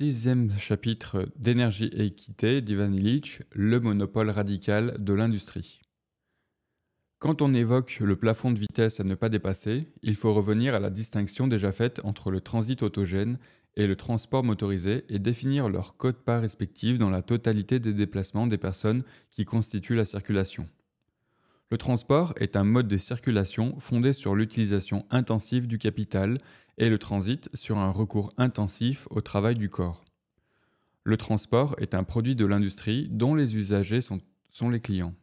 Sixième chapitre d'énergie et équité d'Ivan le monopole radical de l'industrie. Quand on évoque le plafond de vitesse à ne pas dépasser, il faut revenir à la distinction déjà faite entre le transit autogène et le transport motorisé et définir leurs codes pas respectifs dans la totalité des déplacements des personnes qui constituent la circulation. Le transport est un mode de circulation fondé sur l'utilisation intensive du capital et le transit sur un recours intensif au travail du corps. Le transport est un produit de l'industrie dont les usagers sont, les clients.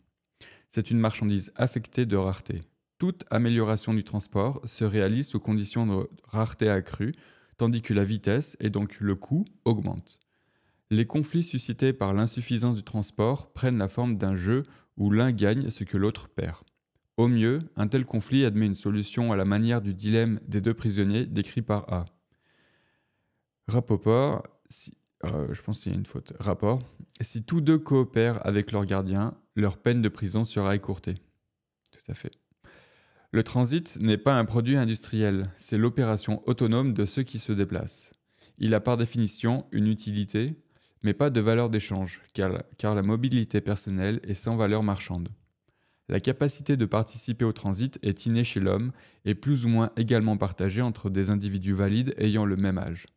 C'est une marchandise affectée de rareté. Toute amélioration du transport se réalise sous conditions de rareté accrue, tandis que la vitesse et donc le coût augmentent. Les conflits suscités par l'insuffisance du transport prennent la forme d'un jeu où l'un gagne ce que l'autre perd. Au mieux, un tel conflit admet une solution à la manière du dilemme des deux prisonniers décrit par A. Rapoport, si, euh, je pense qu'il y a une faute. Rapport. Si tous deux coopèrent avec leur gardien, leur peine de prison sera écourtée. Tout à fait. Le transit n'est pas un produit industriel, c'est l'opération autonome de ceux qui se déplacent. Il a par définition une utilité, mais pas de valeur d'échange, car la mobilité personnelle est sans valeur marchande. La capacité de participer au transit est innée chez l'homme et plus ou moins également partagée entre des individus valides ayant le même âge.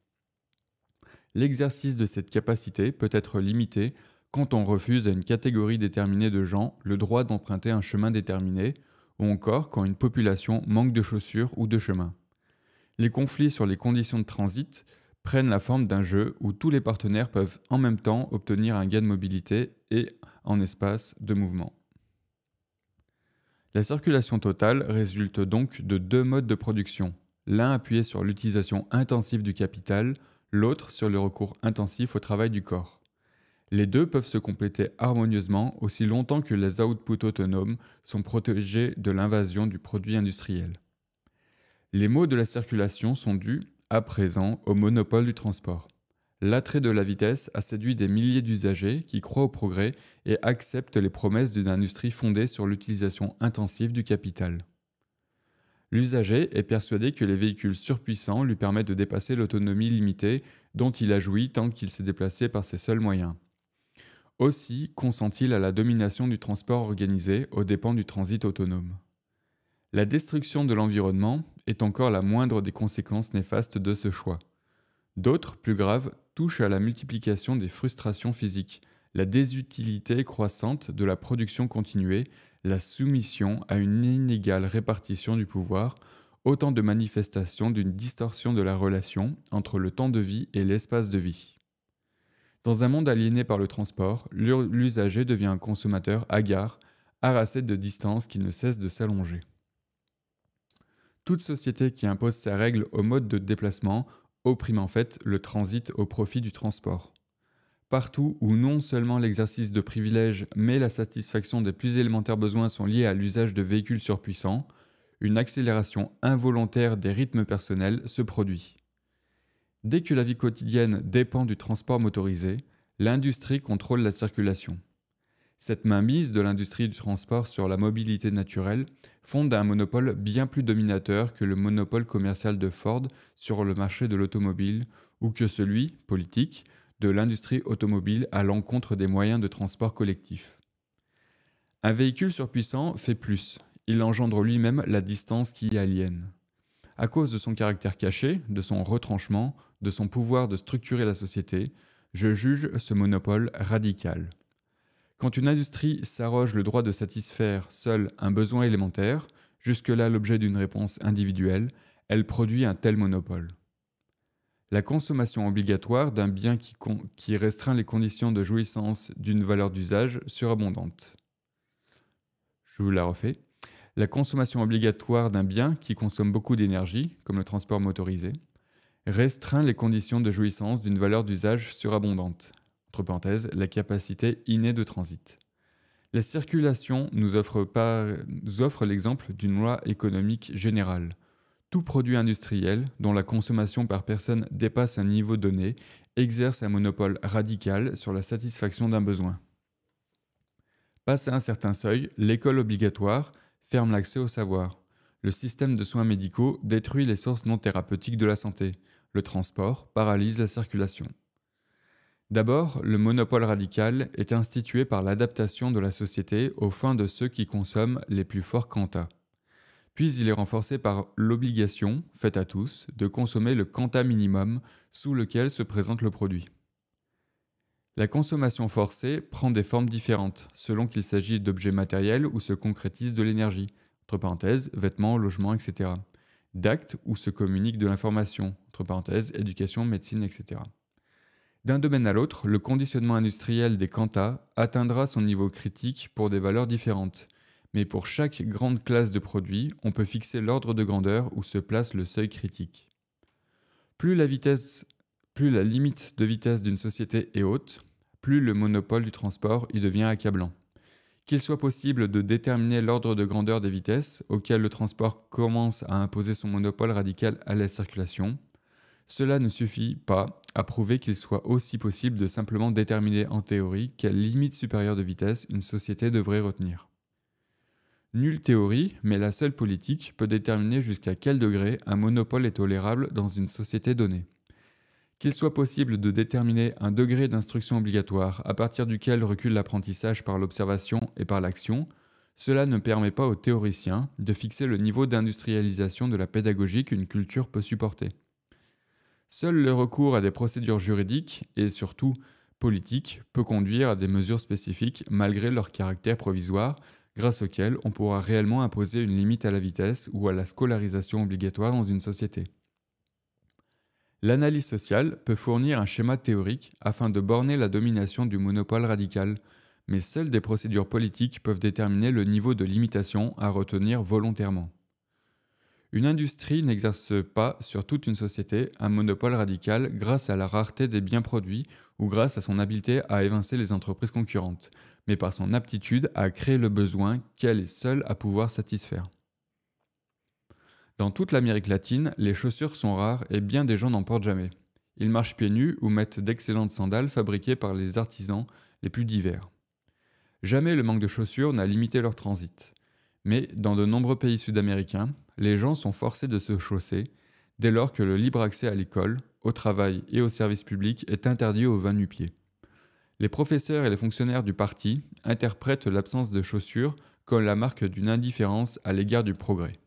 L'exercice de cette capacité peut être limité quand on refuse à une catégorie déterminée de gens le droit d'emprunter un chemin déterminé, ou encore quand une population manque de chaussures ou de chemins. Les conflits sur les conditions de transit prennent la forme d'un jeu où tous les partenaires peuvent en même temps obtenir un gain de mobilité et en espace de mouvement. La circulation totale résulte donc de deux modes de production, l'un appuyé sur l'utilisation intensive du capital, l'autre sur le recours intensif au travail du corps. Les deux peuvent se compléter harmonieusement aussi longtemps que les outputs autonomes sont protégés de l'invasion du produit industriel. Les maux de la circulation sont dus, à présent, au monopole du transport. L'attrait de la vitesse a séduit des milliers d'usagers qui croient au progrès et acceptent les promesses d'une industrie fondée sur l'utilisation intensive du capital. L'usager est persuadé que les véhicules surpuissants lui permettent de dépasser l'autonomie limitée dont il a joui tant qu'il s'est déplacé par ses seuls moyens. Aussi consent-il à la domination du transport organisé aux dépens du transit autonome. La destruction de l'environnement est encore la moindre des conséquences néfastes de ce choix. D'autres, plus graves, touchent à la multiplication des frustrations physiques, la désutilité croissante de la production continuée, la soumission à une inégale répartition du pouvoir, autant de manifestations d'une distorsion de la relation entre le temps de vie et l'espace de vie. Dans un monde aliéné par le transport, l'usager devient un consommateur hagard, harassé de distances qui ne cessent de s'allonger. Toute société qui impose ses règles au mode de déplacement, opprime en fait le transit au profit du transport. Partout où non seulement l'exercice de privilèges, mais la satisfaction des plus élémentaires besoins sont liés à l'usage de véhicules surpuissants, une accélération involontaire des rythmes personnels se produit. Dès que la vie quotidienne dépend du transport motorisé, l'industrie contrôle la circulation. Cette mainmise de l'industrie du transport sur la mobilité naturelle fonde un monopole bien plus dominateur que le monopole commercial de Ford sur le marché de l'automobile ou que celui, politique, de l'industrie automobile à l'encontre des moyens de transport collectif. Un véhicule surpuissant fait plus, il engendre lui-même la distance qui y aliène. À cause de son caractère caché, de son retranchement, de son pouvoir de structurer la société, je juge ce monopole radical. Quand une industrie s'arroge le droit de satisfaire seul un besoin élémentaire, jusque-là l'objet d'une réponse individuelle, elle produit un tel monopole. La consommation obligatoire d'un bien qui, qui, restreint les conditions de jouissance d'une valeur d'usage surabondante. Je vous la refais. La consommation obligatoire d'un bien qui consomme beaucoup d'énergie, comme le transport motorisé, restreint les conditions de jouissance d'une valeur d'usage surabondante, entre parenthèses, la capacité innée de transit. La circulation nous offre, offre l'exemple d'une loi économique générale. Tout produit industriel dont la consommation par personne dépasse un niveau donné exerce un monopole radical sur la satisfaction d'un besoin. Passé un certain seuil, l'école obligatoire ferme l'accès au savoir. Le système de soins médicaux détruit les sources non thérapeutiques de la santé. Le transport paralyse la circulation. D'abord, le monopole radical est institué par l'adaptation de la société aux fins de ceux qui consomment les plus forts quantas. Puis il est renforcé par l'obligation, faite à tous, de consommer le quanta minimum sous lequel se présente le produit. La consommation forcée prend des formes différentes selon qu'il s'agit d'objets matériels où se concrétise de l'énergie, entre parenthèses, vêtements, logements, etc., d'actes où se communique de l'information, entre parenthèses, éducation, médecine, etc. D'un domaine à l'autre, le conditionnement industriel des quantas atteindra son niveau critique pour des valeurs différentes. Mais pour chaque grande classe de produits, on peut fixer l'ordre de grandeur où se place le seuil critique. Plus la, vitesse, plus la limite de vitesse d'une société est haute, plus le monopole du transport y devient accablant. Qu'il soit possible de déterminer l'ordre de grandeur des vitesses auxquelles le transport commence à imposer son monopole radical à la circulation, cela ne suffit pas à prouver qu'il soit aussi possible de simplement déterminer en théorie quelle limite supérieure de vitesse une société devrait retenir. Nulle théorie, mais la seule politique peut déterminer jusqu'à quel degré un monopole est tolérable dans une société donnée. Qu'il soit possible de déterminer un degré d'instruction obligatoire à partir duquel recule l'apprentissage par l'observation et par l'action, cela ne permet pas aux théoriciens de fixer le niveau d'industrialisation de la pédagogie qu'une culture peut supporter. Seul le recours à des procédures juridiques et surtout politiques peut conduire à des mesures spécifiques malgré leur caractère provisoire, grâce auxquelles on pourra réellement imposer une limite à la vitesse ou à la scolarisation obligatoire dans une société. L'analyse sociale peut fournir un schéma théorique afin de borner la domination du monopole radical, mais seules des procédures politiques peuvent déterminer le niveau de limitation à retenir volontairement. Une industrie n'exerce pas sur toute une société un monopole radical grâce à la rareté des biens produits ou grâce à son habileté à évincer les entreprises concurrentes, mais par son aptitude à créer le besoin qu'elle est seule à pouvoir satisfaire. Dans toute l'Amérique latine, les chaussures sont rares et bien des gens n'en portent jamais. Ils marchent pieds nus ou mettent d'excellentes sandales fabriquées par les artisans les plus divers. Jamais le manque de chaussures n'a limité leur transit. Mais dans de nombreux pays sud-américains, les gens sont forcés de se chausser dès lors que le libre accès à l'école, au travail et aux services publics est interdit aux vin nu pieds Les professeurs et les fonctionnaires du parti interprètent l'absence de chaussures comme la marque d'une indifférence à l'égard du progrès.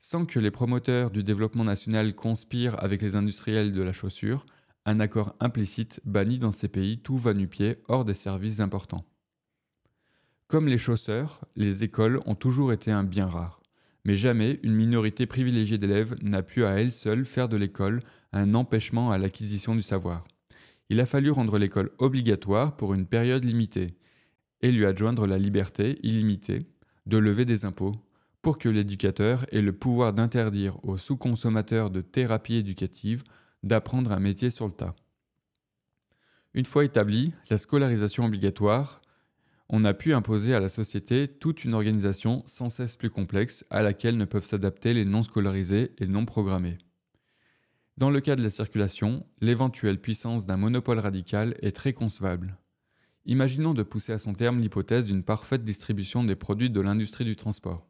Sans que les promoteurs du développement national conspirent avec les industriels de la chaussure, un accord implicite bannit dans ces pays tout va-nu-pied hors des services importants. Comme les chausseurs, les écoles ont toujours été un bien rare. Mais jamais une minorité privilégiée d'élèves n'a pu à elle seule faire de l'école un empêchement à l'acquisition du savoir. Il a fallu rendre l'école obligatoire pour une période limitée, et lui adjoindre la liberté illimitée de lever des impôts, pour que l'éducateur ait le pouvoir d'interdire aux sous-consommateurs de thérapie éducative d'apprendre un métier sur le tas. Une fois établie, la scolarisation obligatoire on a pu imposer à la société toute une organisation sans cesse plus complexe à laquelle ne peuvent s'adapter les non scolarisés et non programmés. Dans le cas de la circulation, l'éventuelle puissance d'un monopole radical est très concevable. Imaginons de pousser à son terme l'hypothèse d'une parfaite distribution des produits de l'industrie du transport.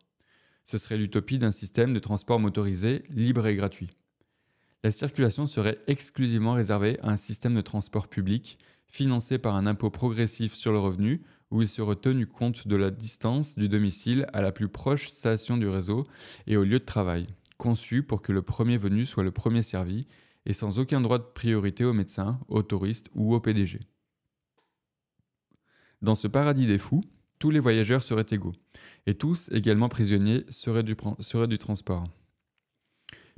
Ce serait l'utopie d'un système de transport motorisé, libre et gratuit. La circulation serait exclusivement réservée à un système de transport public financé par un impôt progressif sur le revenu, où il serait tenu compte de la distance du domicile à la plus proche station du réseau et au lieu de travail, conçu pour que le premier venu soit le premier servi, et sans aucun droit de priorité aux médecins, aux touristes ou aux PDG. Dans ce paradis des fous, tous les voyageurs seraient égaux, et tous également prisonniers seraient du, seraient du transport.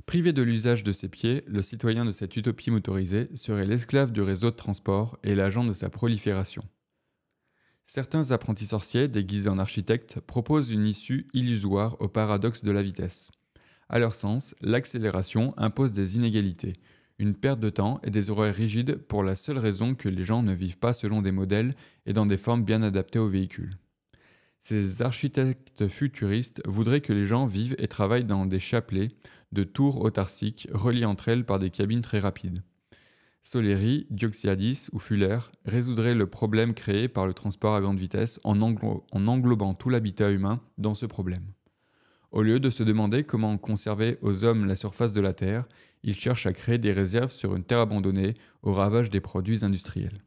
Privé de l'usage de ses pieds, le citoyen de cette utopie motorisée serait l'esclave du réseau de transport et l'agent de sa prolifération. Certains apprentis sorciers, déguisés en architectes, proposent une issue illusoire au paradoxe de la vitesse. À leur sens, l'accélération impose des inégalités, une perte de temps et des horaires rigides pour la seule raison que les gens ne vivent pas selon des modèles et dans des formes bien adaptées aux véhicules. Ces architectes futuristes voudraient que les gens vivent et travaillent dans des chapelets, de tours autarciques reliées entre elles par des cabines très rapides. Soleri, Dioxiadis ou Fuller résoudraient le problème créé par le transport à grande vitesse en, en englobant tout l'habitat humain dans ce problème. Au lieu de se demander comment conserver aux hommes la surface de la Terre, ils cherchent à créer des réserves sur une terre abandonnée au ravage des produits industriels.